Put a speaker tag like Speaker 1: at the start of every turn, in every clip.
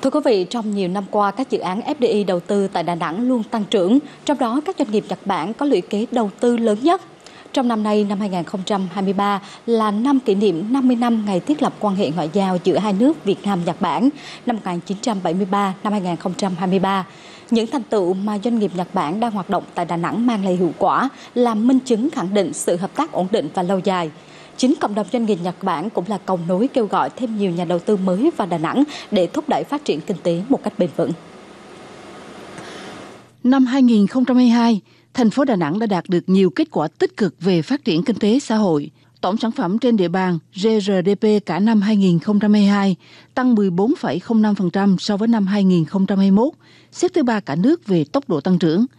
Speaker 1: Thưa quý vị, trong nhiều năm qua, các dự án FDI đầu tư tại Đà Nẵng luôn tăng trưởng, trong đó các doanh nghiệp Nhật Bản có lũy kế đầu tư lớn nhất. Trong năm nay, năm 2023 là năm kỷ niệm 50 năm ngày thiết lập quan hệ ngoại giao giữa hai nước Việt Nam-Nhật Bản năm 1973 năm 2023. Những thành tựu mà doanh nghiệp Nhật Bản đang hoạt động tại Đà Nẵng mang lại hiệu quả là minh chứng khẳng định sự hợp tác ổn định và lâu dài chính cộng đồng doanh nghiệp Nhật Bản cũng là cầu nối kêu gọi thêm nhiều nhà đầu tư mới vào Đà Nẵng để thúc đẩy phát triển kinh tế một cách bền vững.
Speaker 2: Năm 2022, thành phố Đà Nẵng đã đạt được nhiều kết quả tích cực về phát triển kinh tế xã hội. Tổng sản phẩm trên địa bàn GRDP cả năm 2022 tăng 14,05% so với năm 2021, xếp thứ ba cả nước về tốc độ tăng trưởng –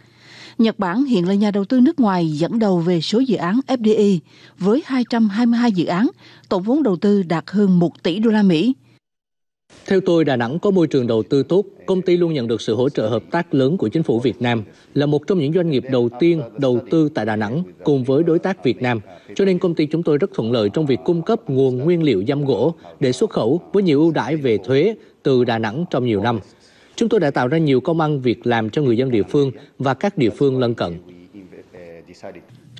Speaker 2: Nhật Bản hiện là nhà đầu tư nước ngoài dẫn đầu về số dự án FDI với 222 dự án, tổng vốn đầu tư đạt hơn 1 tỷ đô la Mỹ.
Speaker 3: Theo tôi, Đà Nẵng có môi trường đầu tư tốt, công ty luôn nhận được sự hỗ trợ hợp tác lớn của chính phủ Việt Nam, là một trong những doanh nghiệp đầu tiên đầu tư tại Đà Nẵng cùng với đối tác Việt Nam. Cho nên công ty chúng tôi rất thuận lợi trong việc cung cấp nguồn nguyên liệu giam gỗ để xuất khẩu với nhiều ưu đãi về thuế từ Đà Nẵng trong nhiều năm. Chúng tôi đã tạo ra nhiều công ăn việc làm cho người dân địa phương và các địa phương lân cận.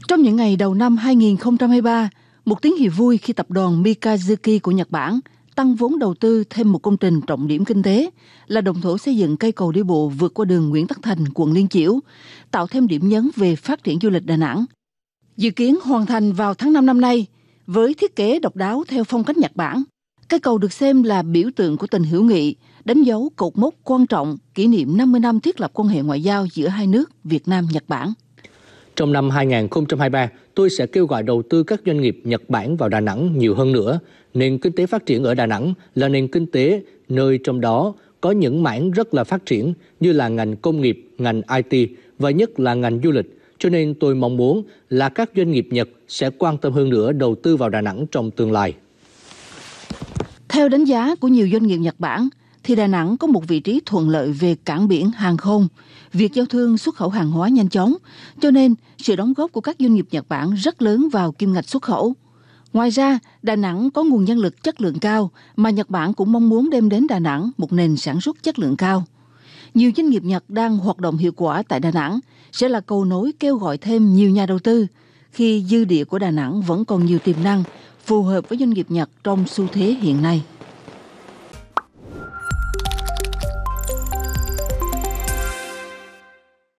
Speaker 2: Trong những ngày đầu năm 2023, một tín hiệu vui khi tập đoàn Mikazuki của Nhật Bản tăng vốn đầu tư thêm một công trình trọng điểm kinh tế là đồng thổ xây dựng cây cầu đi bộ vượt qua đường Nguyễn Tất Thành, quận Liên Chiểu, tạo thêm điểm nhấn về phát triển du lịch Đà Nẵng. Dự kiến hoàn thành vào tháng 5 năm nay, với thiết kế độc đáo theo phong cách Nhật Bản, cây cầu được xem là biểu tượng của tình hữu nghị, đánh dấu cột mốc quan trọng kỷ niệm 50 năm thiết lập quan hệ ngoại giao giữa hai nước Việt Nam-Nhật Bản.
Speaker 3: Trong năm 2023, tôi sẽ kêu gọi đầu tư các doanh nghiệp Nhật Bản vào Đà Nẵng nhiều hơn nữa. Nền kinh tế phát triển ở Đà Nẵng là nền kinh tế nơi trong đó có những mảng rất là phát triển như là ngành công nghiệp, ngành IT và nhất là ngành du lịch. Cho nên tôi mong muốn là các doanh nghiệp Nhật sẽ quan tâm hơn nữa đầu tư vào Đà Nẵng trong tương lai.
Speaker 2: Theo đánh giá của nhiều doanh nghiệp Nhật Bản, thì Đà Nẵng có một vị trí thuận lợi về cảng biển hàng không, việc giao thương xuất khẩu hàng hóa nhanh chóng, cho nên sự đóng góp của các doanh nghiệp Nhật Bản rất lớn vào kim ngạch xuất khẩu. Ngoài ra, Đà Nẵng có nguồn nhân lực chất lượng cao mà Nhật Bản cũng mong muốn đem đến Đà Nẵng một nền sản xuất chất lượng cao. Nhiều doanh nghiệp Nhật đang hoạt động hiệu quả tại Đà Nẵng sẽ là cầu nối kêu gọi thêm nhiều nhà đầu tư khi dư địa của Đà Nẵng vẫn còn nhiều tiềm năng phù hợp với doanh nghiệp Nhật trong xu thế hiện nay.